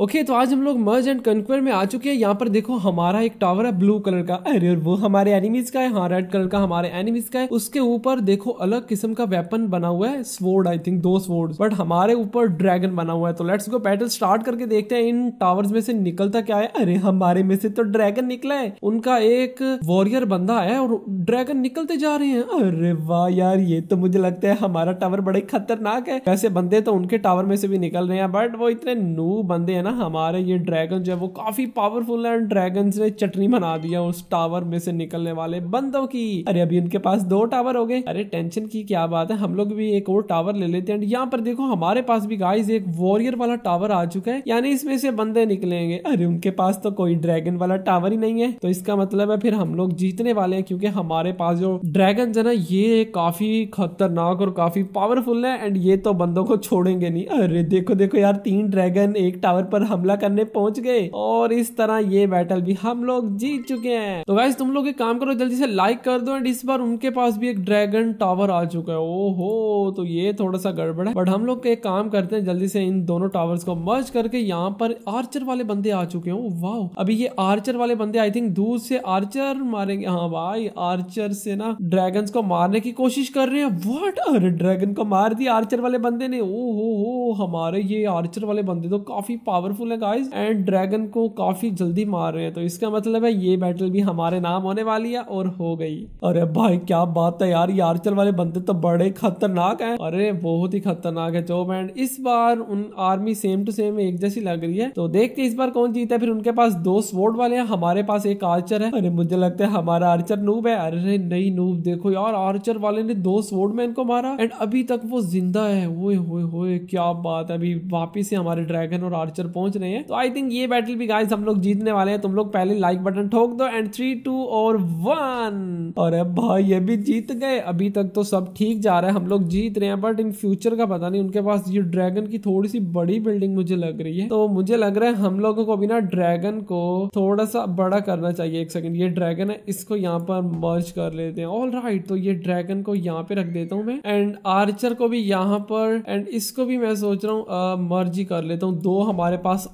okay okay, तो आज हम लोग मर्ज एंड कंक्वर में आ चुके हैं यहाँ पर देखो हमारा एक टावर है ब्लू कलर का अरे वो हमारे एनिमीज का है हाँ रेड कलर का हमारे एनिमीज का है उसके ऊपर देखो अलग किस्म का वेपन बना हुआ है स्वोर्ड आई थिंक दो स्वोर्ड बट हमारे ऊपर ड्रैगन बना हुआ है तो लेट्स गो बैटल स्टार्ट करके देखते हैं इन टावर में से निकलता क्या है अरे हमारे में से तो ड्रैगन निकला है उनका एक वॉरियर बंदा है और ड्रैगन निकलते जा रहे हैं अरे वाह यार ये तो मुझे लगता है हमारा टावर बड़ा खतरनाक है वैसे बंदे तो उनके टावर में से भी निकल रहे हैं बट वो इतने नू बंदे हैं ना हमारे ये ड्रैगन जो है वो काफी पावरफुल है ड्रैगन ने चटनी बना दिया उस टावर में से निकलने वाले बंदों की अरे अभी उनके पास दो टावर हो गए अरे टेंशन की क्या बात है हम लोग भी एक और टावर ले लेते हैं यहाँ पर देखो हमारे पास भी गाइज एक वॉरियर वाला टावर आ चुका है यानी इसमें से बंदे निकलेंगे अरे उनके पास तो कोई ड्रैगन वाला टावर ही नहीं है तो इसका मतलब है फिर हम लोग जीतने वाले हैं क्योंकि हमारे पास जो ड्रैगन है ना ये काफी खतरनाक और काफी पावरफुल है एंड ये तो बंदों को छोड़ेंगे नहीं अरे देखो देखो यार तीन ड्रैगन एक टावर पर हमला करने पहुंच गए और इस तरह ये बैटल भी हम लोग जीत चुके हैं तो गाइस तुम लोग एक काम करो जल्दी से लाइक कर दो एंड इस बार उनके पास भी एक ड्रैगन टावर आ चुका है ओहो तो ये थोड़ा सा गड़बड़ है बट हम लोग एक काम करते हैं जल्दी से इन दोनों टावर को मर्ज करके यहाँ पर आर्चर वाले बंदे आ चुके हो वाह अभी ये आर्चर वाले बंदे आई थिंक दूर से आर्चर मारेंगे हाँ भाई आर्चर से ना ड्रैगन को मारने की कोशिश कर रहे हैं वट अरे ड्रैगन को मार दिया आर्चर वाले बंदे ने ओ हो हमारे ये आर्चर वाले बंदे तो काफी पावर पावरफुल है गाइस एंड ड्रैगन को काफी जल्दी मार रहे हैं तो इसका मतलब है ये बैटल भी हमारे नाम होने वाली है और हो गई अरे भाई क्या बात है यार यार्चल वाले बंदे तो बड़े खतरनाक है अरे बहुत ही खतरनाक है जो बैंड इस बार उन आर्मी सेम टू सेम एक जैसी लग रही है तो देखते इस बार कौन जीता है फिर उनके पास दो स्वोर्ड वाले हैं हमारे पास एक आर्चर है अरे मुझे लगता है हमारा आर्चर नूब है अरे नई नूब देखो यार आर्चर वाले ने दो स्वोर्ड में इनको मारा एंड अभी तक वो जिंदा है ओए होए होए क्या बात है अभी वापिस से हमारे ड्रैगन और आर्चर पहुंच रहे हैं तो आई थिंक ये बैटल भी गाइस हम लोग जीतने वाले हैं तुम लोग पहले लाइक बटन ठोक दो एंड थ्री टू और वन अरे भाई ये भी जीत गए अभी तक तो सब ठीक जा रहा है हम लोग जीत रहे हैं बट इन फ्यूचर का पता नहीं उनके पास ये ड्रैगन की थोड़ी सी बड़ी बिल्डिंग मुझे लग रही है तो मुझे लग रहा है हम लोगों को भी ना ड्रैगन को थोड़ा सा बड़ा करना चाहिए एक सेकंड ये ड्रैगन है इसको यहाँ पर मर्ज कर लेते हैं ऑल राइट right, तो ये ड्रैगन को यहाँ पे रख देता हूँ मैं एंड आर्चर को भी यहाँ पर एंड इसको भी मैं सोच रहा हूँ मर्ज ही कर लेता हूँ दो हमारे पास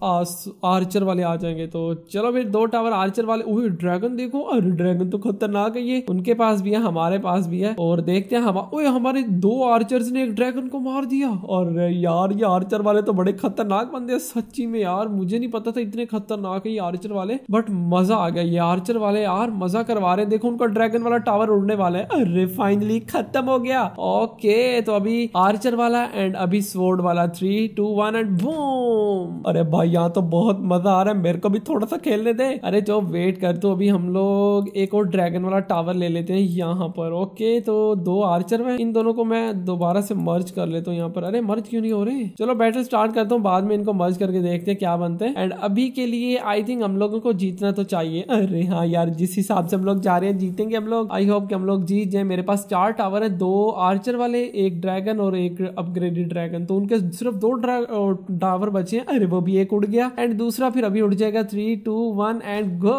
आर्चर वाले आ जाएंगे तो चलो फिर दो टावर आर्चर वाले वही ड्रैगन देखो अरे ड्रैगन तो खतरनाक है ये उनके पास भी है हमारे पास भी है और देखते हैं हमा... ओए हमारे दो आर्चर्स ने एक ड्रैगन को मार दिया और यार ये आर्चर वाले तो बड़े खतरनाक बंदे हैं सच्ची में यार मुझे नहीं पता था इतने खतरनाक है ये आर्चर वाले बट मजा आ गया ये आर्चर वाले यार मजा करवा रहे देखो उनका ड्रैगन वाला टावर उड़ने वाला है अरे फाइनली खत्म हो गया ओके तो अभी आर्चर वाला एंड अभी स्वोर्ड वाला three two one and boom अरे अरे भाई यहाँ तो बहुत मजा आ रहा है मेरे को भी थोड़ा सा खेलने दे अरे जो वेट कर तो अभी हम लोग एक और ड्रैगन वाला टावर ले लेते हैं यहाँ पर ओके तो दो आर्चर में इन दोनों को मैं दोबारा से मर्ज कर लेता हूँ यहाँ पर अरे मर्ज क्यों नहीं हो रहे चलो बैटल स्टार्ट करता हूँ बाद में इनको मर्ज करके देखते हैं क्या बनते हैं एंड अभी के लिए आई थिंक हम लोगों को जीतना तो चाहिए अरे हाँ यार जिस हिसाब से हम लोग जा रहे हैं जीतेंगे हम लोग आई होप कि हम लोग जीत जाए मेरे पास चार टावर है दो आर्चर वाले एक ड्रैगन और एक अपग्रेडेड ड्रैगन तो उनके सिर्फ दो टावर बचे हैं अरे वो अभी एक उड़ गया एंड दूसरा फिर अभी उड़ जाएगा three two one and go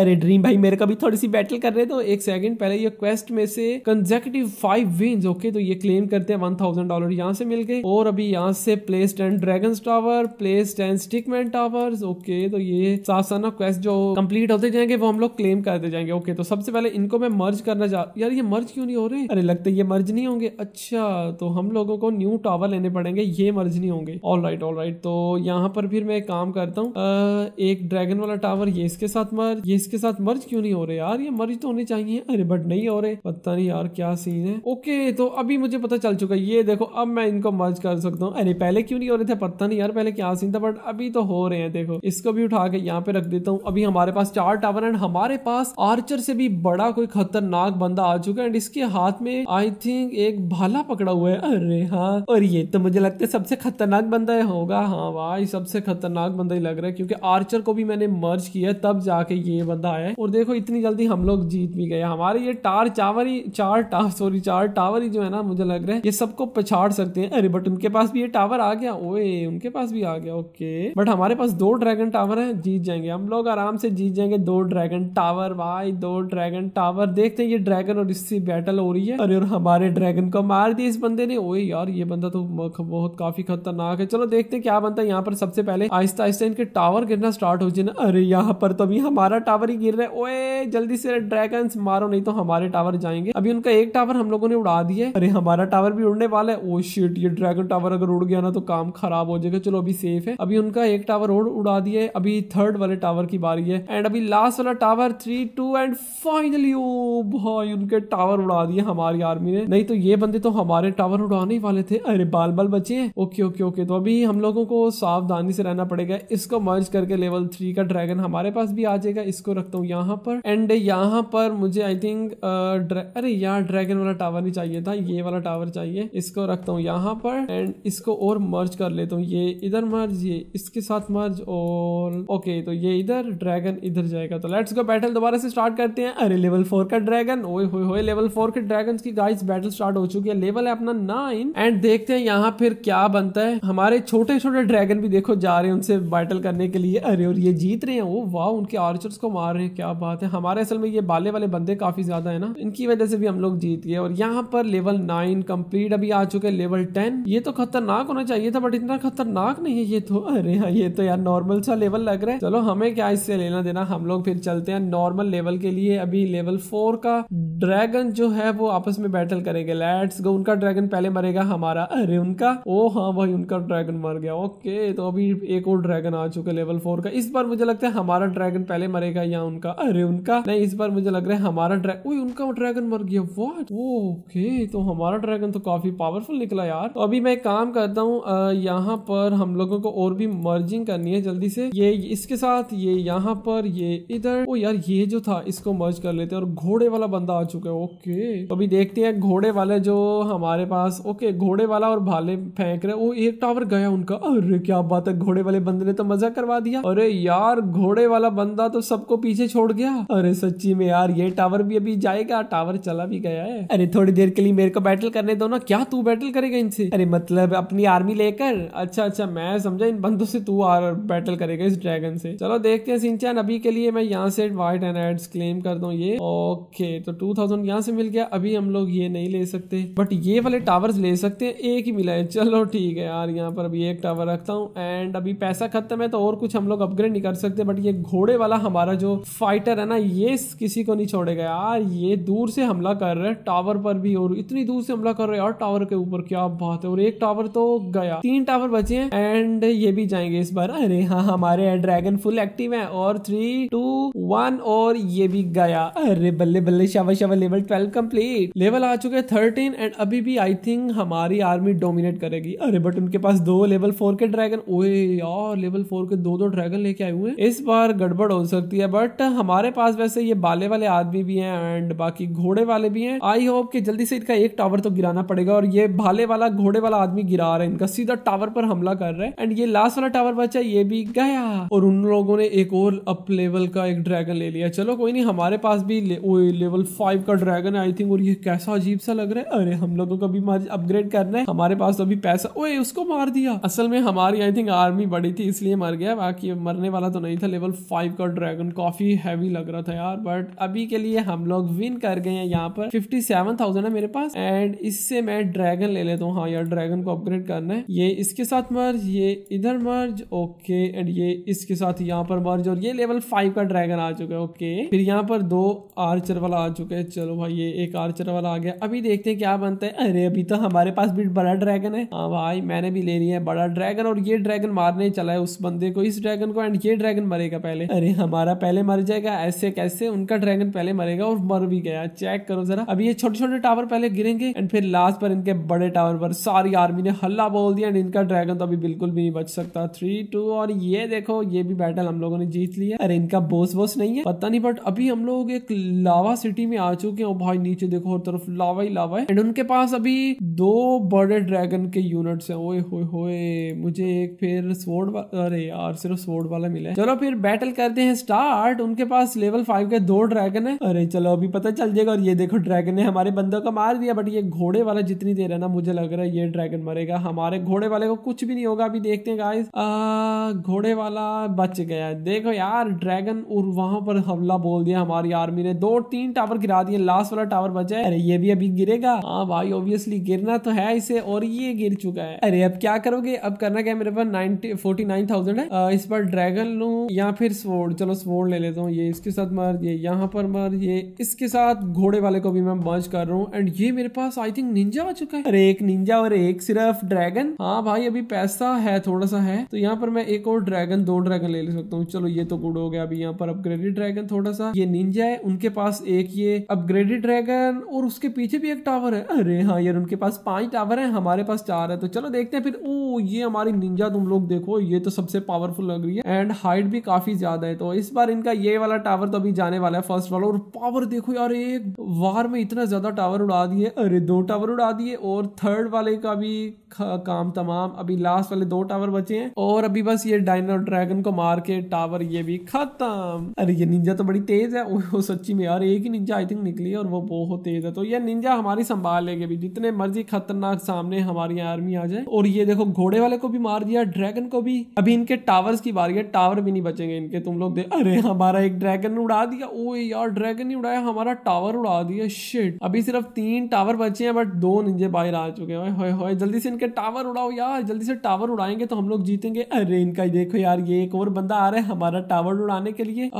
अरे ड्रीम भाई मेरे कभी थोड़ी सी बैटल कर रहे तो एक सेकंड पहले ये क्वेस्ट में से कंजेक्टिव फाइव विन्स ओके तो ये क्लेम करते हैं वन थाउजेंड डॉलर यहाँ से मिल गए और अभी यहाँ से place ten dragon tower place ten stickman tower okay तो ये साथ साथ क्वेस्ट जो कम्प्लीट होते जाएंगे वो हम लोग क्लेम करते जाएंगे ओके तो सबसे पहले इनको मैं मर्ज करना चाह यार ये मर्ज क्यों नहीं हो रहे अरे लगता है ये मर्ज नहीं होंगे अच्छा तो हम लोगों को न्यू टावर लेने पड़ेंगे ये मर्ज नहीं होंगे ऑल राइट ऑल राइट तो यहाँ पर फिर मैं एक काम करता हूँ एक ड्रैगन वाला टावर ये इसके साथ मर ये इसके साथ मर्ज क्यों नहीं हो रहे यार ये मर्ज तो होने चाहिए अरे बट नहीं हो रहे पता नहीं यार क्या सीन है ओके तो अभी मुझे पता चल चुका ये देखो अब मैं इनको मर्ज कर सकता हूँ अरे पहले क्यों नहीं हो रहे थे पता नहीं यार पहले क्या सीन था बट अभी तो हो रहे हैं देखो इसको भी उठा के यहाँ पे रख देता हूँ अभी हमारे पास चार टावर एंड हमारे पास आर्चर से भी बड़ा कोई खतरनाक बंदा आ चुका है एंड इसके हाथ में आई थिंक एक भाला पकड़ा हुआ है अरे हाँ और ये तो मुझे लगता है सबसे खतरनाक बंदा होगा हाँ भाई सब सबसे खतरनाक बंदा ही लग रहा है क्योंकि आर्चर को भी मैंने मर्ज किया तब जाके ये बंदा आया और देखो इतनी जल्दी हम लोग जीत भी गए हमारे ये टार चावर ही चार टावर सॉरी चार टावर ही जो है ना मुझे लग रहा है ये सबको पछाड़ सकते हैं अरे बट उनके पास भी ये टावर आ गया ओए उनके पास भी आ गया ओके बट हमारे पास दो ड्रैगन टावर है जीत जाएंगे हम लोग आराम से जीत जाएंगे दो ड्रैगन टावर भाई दो ड्रैगन टावर देखते हैं ये ड्रैगन और इससे बैटल हो रही है अरे और हमारे ड्रैगन को मार दिया इस बंदे ने ओए यार ये बंदा तो बहुत काफी खतरनाक है चलो देखते हैं क्या बनता है यहाँ पर सबसे सबसे पहले आहिस्ता आहिस्ता इनके टावर गिरना स्टार्ट हो जाए अरे यहाँ पर तो अभी हमारा टावर ही गिर रहा है ओए जल्दी से ड्रैगन मारो नहीं तो हमारे टावर जाएंगे अभी उनका एक टावर हम लोगों ने उड़ा दिया अरे हमारा टावर भी उड़ने वाला है ओ शिट ये ड्रैगन टावर अगर उड़ गया ना तो काम खराब हो जाएगा चलो अभी सेफ है अभी उनका एक टावर और उड़ा दिया है अभी थर्ड वाले टावर की बारी है एंड अभी लास्ट वाला tower three two and finally oh भाई उनके टावर उड़ा दिए हमारी आर्मी ने नहीं तो ये बंदे तो हमारे टावर उड़ाने वाले थे अरे बाल बाल बचे ओके ओके ओके तो अभी हम लोगों को सावधानी आसानी से रहना पड़ेगा इसको मर्ज करके लेवल थ्री का ड्रैगन हमारे पास भी आ जाएगा इसको रखता हूँ यहाँ पर एंड यहाँ पर मुझे आई थिंक अरे यहाँ ड्रैगन वाला टावर नहीं चाहिए था ये वाला टावर चाहिए इसको रखता हूँ यहाँ पर एंड इसको और मर्ज कर लेता हूँ ये इधर मर्ज ये इसके साथ मर्ज और ओके तो ये इधर ड्रैगन इधर जाएगा तो लेट्स गो बैटल दोबारा से स्टार्ट करते हैं अरे लेवल फोर का ड्रैगन ओए होए होए लेवल फोर के ड्रैगन की गाइस बैटल स्टार्ट हो चुकी है लेवल है अपना नाइन एंड देखते हैं यहाँ फिर क्या बनता है हमारे छोटे छोटे ड्रैगन भी देखो जा रहे हैं उनसे बैटल करने के लिए अरे और ये जीत रहे हैं वो वाह उनके आर्चर्स को मार रहे हैं क्या बात है हमारे असल में ये बाले वाले बंदे काफ़ी ज़्यादा है ना इनकी वजह से भी हम लोग जीत गए और यहाँ पर लेवल नाइन कम्प्लीट अभी आ चुके लेवल टेन ये तो खतरनाक होना चाहिए था बट इतना खतरनाक नहीं है ये तो अरे हाँ ये तो यार नॉर्मल सा लेवल लग रहा है चलो हमें क्या इससे लेना देना हम लोग फिर चलते हैं नॉर्मल लेवल के लिए अभी लेवल फोर का ड्रैगन जो है वो आपस में बैटल करेंगे लेट्स गो उनका ड्रैगन पहले मरेगा हमारा अरे उनका ओ हाँ भाई उनका ड्रैगन मर गया ओके तो अभी एक और ड्रैगन आ चुका है लेवल फोर का इस बार मुझे लगता है हमारा ड्रैगन पहले मरेगा या उनका अरे उनका नहीं इस बार मुझे लग रहा है हमारा ड्रैगन उनका ड्रैगन मर गया वाट ओके तो हमारा ड्रैगन तो काफी पावरफुल निकला यार तो अभी मैं काम करता हूँ यहाँ पर हम लोगों को और भी मर्जिंग करनी है जल्दी से ये इसके साथ ये यहाँ पर ये इधर ओ यार ये जो था इसको मर्ज कर लेते हैं और घोड़े वाला बंदा आ चुका है ओके तो अभी देखते हैं घोड़े वाले जो हमारे पास ओके घोड़े वाला और भाले फेंक रहे वो एक टावर गया उनका अरे क्या बात है अचानक घोड़े वाले बंदे ने तो मजा करवा दिया अरे यार घोड़े वाला बंदा तो सबको पीछे छोड़ गया अरे सच्ची में यार ये टावर भी अभी जाएगा टावर चला भी गया है अरे थोड़ी देर के लिए मेरे को बैटल करने दो ना क्या तू बैटल करेगा इनसे अरे मतलब अपनी आर्मी लेकर अच्छा अच्छा मैं समझा इन बंदों से तू आर बैटल करेगा इस ड्रैगन से चलो देखते हैं सिंचन अभी के लिए मैं यहाँ से वाइट एंड एड्स क्लेम कर दू ये ओके तो टू थाउजेंड यहाँ से मिल गया अभी हम लोग ये नहीं ले सकते बट ये वाले टावर ले सकते हैं एक ही मिला है चलो ठीक है यार यहाँ पर अभी एक टावर रखता हूँ एंड एंड अभी पैसा खत्म है तो और कुछ हम लोग अपग्रेड नहीं कर सकते बट ये घोड़े वाला हमारा जो फाइटर है ना ये किसी को नहीं छोड़ेगा यार ये दूर से हमला कर रहे हैं टावर पर भी और इतनी दूर से हमला कर रहे हैं और टावर के ऊपर क्या बात है और एक टावर तो गया तीन टावर बचे हैं एंड ये भी जाएंगे इस बार अरे हाँ हमारे ड्रैगन फुल एक्टिव है और थ्री टू वन और ये भी गया अरे बल्ले बल्ले शावा शावा लेवल ट्वेल्व कंप्लीट लेवल आ चुके हैं थर्टीन एंड अभी भी आई थिंक हमारी आर्मी डोमिनेट करेगी अरे बट उनके पास दो लेवल फोर के ड्रैगन ओए और लेवल फोर के दो दो ड्रैगन लेके आए हुए इस बार गड़बड़ हो सकती है बट हमारे पास वैसे ये बाले वाले आदमी भी हैं एंड बाकी घोड़े वाले भी हैं आई होप कि जल्दी से इनका एक टावर तो गिराना पड़ेगा और ये भाले वाला घोड़े वाला आदमी गिरा रहे है इनका सीधा टावर पर हमला कर रहे हैं एंड ये लास्ट वाला टावर बचा ये भी गया और उन लोगों ने एक और अप लेवल का एक ड्रैगन ले लिया चलो कोई नहीं हमारे पास भी ले, लेवल फाइव का ड्रैगन है आई थिंक और ये कैसा अजीब सा लग रहा है अरे हम लोगों को भी अपग्रेड करना है हमारे पास तो अभी पैसा ओए उसको मार दिया असल में हमारी आई थिंक आर्मी बड़ी थी इसलिए मर गया बाकी मरने वाला तो नहीं था लेवल फाइव का ड्रैगन काफ़ी हैवी लग रहा था यार बट अभी के लिए हम लोग विन कर गए हैं यहाँ पर फिफ्टी सेवन थाउजेंड है मेरे पास एंड इससे मैं ड्रैगन ले लेता हूँ हाँ यार ड्रैगन को अपग्रेड करना है ये इसके साथ मर्ज ये इधर मर्ज ओके एंड ये इसके साथ यहाँ पर मर्ज और ये लेवल फाइव का ड्रैगन आ चुका है ओके फिर यहाँ पर दो आर्चर वाला आ चुका है चलो भाई ये एक आर्चर वाला आ गया अभी देखते हैं क्या बनता है अरे अभी तो हमारे पास भी बड़ा ड्रैगन है हाँ भाई मैंने भी ले लिया है बड़ा ड्रैगन और ये ड्रैगन ड्रैगन मारने चला है उस बंदे को इस ड्रैगन को एंड ये ड्रैगन मरेगा पहले अरे हमारा पहले मर जाएगा ऐसे कैसे उनका ड्रैगन पहले मरेगा और मर भी गया चेक करो जरा अब ये छोटे छोटे टावर पहले गिरेंगे एंड फिर लास्ट पर इनके बड़े टावर पर सारी आर्मी ने हल्ला बोल दिया एंड इनका ड्रैगन तो अभी बिल्कुल भी नहीं बच सकता थ्री टू और ये देखो ये भी बैटल हम लोगों ने जीत लिया अरे इनका बोस बोस नहीं है पता नहीं बट अभी हम लोग एक लावा सिटी में आ चुके हैं भाई नीचे देखो हर तरफ लावा ही लावा है एंड उनके पास अभी दो बड़े ड्रैगन के यूनिट्स हैं ओए होए होए मुझे एक फिर फिर स्वोर्ड अरे यार सिर्फ स्वोर्ड वाला मिला है चलो फिर बैटल करते हैं स्टार्ट उनके पास लेवल फाइव के दो ड्रैगन है अरे चलो अभी पता चल जाएगा और ये देखो ड्रैगन ने हमारे बंदों को मार दिया बट ये घोड़े वाला जितनी देर है ना मुझे लग रहा है ये ड्रैगन मरेगा हमारे घोड़े वाले को कुछ भी नहीं होगा अभी देखते हैं गाइस घोड़े वाला बच गया देखो यार ड्रैगन और वहां पर हमला बोल दिया हमारी आर्मी ने दो तीन टावर गिरा दिए लास्ट वाला टावर बचा है अरे ये भी अभी गिरेगा हाँ भाई ऑब्वियसली गिरना तो है इसे और ये गिर चुका है अरे अब क्या करोगे अब करना क्या मेरे पास फोर्टी नाइन थाउजेंड है इस पर ड्रैगन लू या फिर स्वोर्ड चलो स्वोर्ड ले लेता हूँ ये इसके साथ मर ये यहाँ पर मर ये इसके साथ घोड़े वाले को भी मैं मर्ज कर रहा हूँ एंड ये मेरे पास आई थिंक निंजा आ चुका है अरे एक निंजा और एक सिर्फ ड्रैगन हाँ भाई अभी पैसा है थोड़ा सा है तो यहाँ पर मैं एक और ड्रैगन दो ड्रैगन ले ले सकता हूँ चलो ये तो गुड हो गया अभी यहाँ पर अपग्रेडेड ड्रैगन थोड़ा सा ये निंजा है उनके पास एक ये अपग्रेडेड ड्रैगन और उसके पीछे भी एक टावर है अरे हाँ यार उनके पास पांच टावर है हमारे पास चार है तो चलो देखते हैं फिर ओ ये हमारी निंजा तुम लोग रोक देखो ये तो सबसे पावरफुल लग रही है एंड हाइट भी काफी ज्यादा है तो इस बार इनका ये वाला टावर तो अभी जाने वाला है फर्स्ट वाला और पावर देखो यार एक वार में इतना ज्यादा टावर उड़ा दिए अरे दो टावर उड़ा दिए और थर्ड वाले का भी काम तमाम अभी लास्ट वाले दो टावर बचे हैं और अभी बस ये डायनो ड्रैगन को मार के टावर ये भी खत्म अरे ये निंजा तो बड़ी तेज है वो सच्ची में यार एक ही निंजा आई थिंक निकली है और वो बहुत तेज है तो ये निंजा हमारी संभाल लेगी भी जितने मर्जी खतरनाक सामने हमारी आर्मी आ जाए और ये देखो घोड़े वाले को भी मार दिया ड्रैगन ड्रैगन को भी अभी इनके टावर्स की बारी है टावर भी नहीं बचेंगे इनके तुम लोग देख अरे हमारा एक ड्रैगन उड़ा दिया ओ यार ड्रैगन ही उड़ाया हमारा टावर उड़ा दिया शिट अभी सिर्फ तीन टावर बचे हैं बट दो निंजे बाहर आ चुके हैं होए होए जल्दी से इनके टावर उड़ाओ यार जल्दी से टावर उड़ाएंगे तो हम लोग जीतेंगे अरे इनका देखो यार ये एक और बंदा आ रहा है हमारा टावर उड़ाने के लिए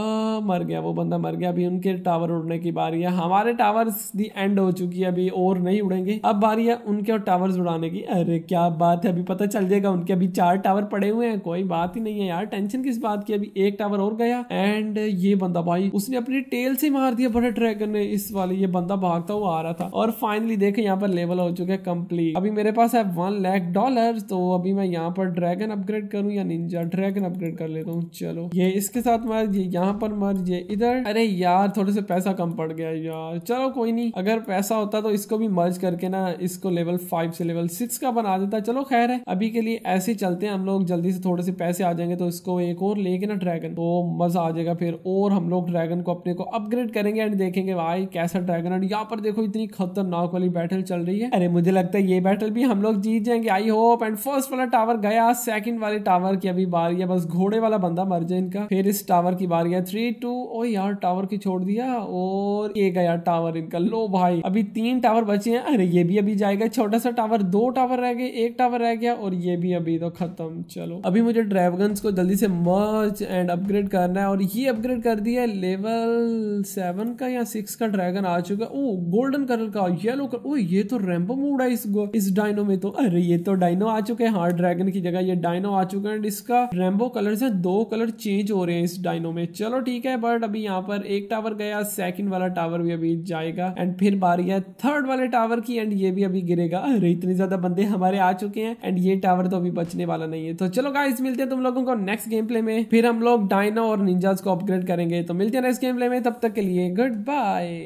मर गया वो बंदा मर गया अभी उनके टावर उड़ने की बारी है हमारे टावर दी एंड हो चुकी है अभी और नहीं उड़ेंगे अब बारी है उनके और टावर उड़ाने की अरे क्या बात है अभी पता चल जाएगा उनके अभी चार टावर टावर पड़े हुए हैं कोई बात ही नहीं है यार टेंशन किस बात की अभी एक टावर और गया एंड ये बंदा भाई उसने अपनी टेल से मार दिया बड़े ड्रैगन ने इस वाले ये बंदा भागता हुआ आ रहा था और फाइनली देखे यहाँ पर लेवल हो चुका है कम्प्लीट अभी मेरे पास है वन लैख डॉलर तो अभी मैं यहाँ पर ड्रैगन अपग्रेड करूँ या निंजा ड्रैगन अपग्रेड कर लेता हूँ चलो ये इसके साथ मर ये यहाँ पर मर ये इधर अरे यार थोड़े से पैसा कम पड़ गया यार चलो कोई नहीं अगर पैसा होता तो इसको भी मर्ज करके ना इसको लेवल फाइव से लेवल सिक्स का बना देता चलो खैर है अभी के लिए ऐसे चलते हैं हम लोग जल्दी से थोड़े से पैसे आ जाएंगे तो इसको एक और लेके ना ड्रैगन तो मजा आ जाएगा फिर और हम लोग ड्रैगन को अपने को अपग्रेड करेंगे एंड देखेंगे भाई कैसा ड्रैगन एंड यहाँ पर देखो इतनी खतरनाक वाली बैटल चल रही है अरे मुझे लगता है ये बैटल भी हम लोग जीत जाएंगे आई होप एंड फर्स्ट वाला टावर गया सेकंड वाले टावर की अभी बारी है बस घोड़े वाला बंदा मर जाए इनका फिर इस टावर की बारी है थ्री टू ओ यार टावर की छोड़ दिया और ये गया टावर इनका लो भाई अभी तीन टावर बचे हैं अरे ये भी अभी जाएगा छोटा सा टावर दो टावर रह गए एक टावर रह गया और ये भी अभी तो खत्म चलो अभी मुझे ड्रैगन को जल्दी से मर्च एंड अपग्रेड करना है और ये अपग्रेड कर दिया है लेवल सेवन का या सिक्स का ड्रैगन आ चुका ओ गोल्डन कलर का येलो कलर ओ ये तो रेम्बो मूड है इस इस डायनो में तो अरे ये तो डायनो आ चुके हैं हाँ ड्रैगन की जगह ये डायनो आ चुका है इसका रेम्बो कलर से दो कलर चेंज हो रहे हैं इस डायनो में चलो ठीक है बट अभी यहाँ पर एक टावर गया सेकंड वाला टावर भी अभी जाएगा एंड फिर बारी है थर्ड वाले टावर की एंड ये भी अभी गिरेगा अरे इतने ज्यादा बंदे हमारे आ चुके हैं एंड ये टावर तो अभी बचने वाला नहीं है तो चलो गाइस मिलते हैं तुम लोगों को नेक्स्ट गेम प्ले में फिर हम लोग डायनो और निंजाज को अपग्रेड करेंगे तो मिलते हैं नेक्स्ट गेम प्ले में तब तक के लिए गुड बाय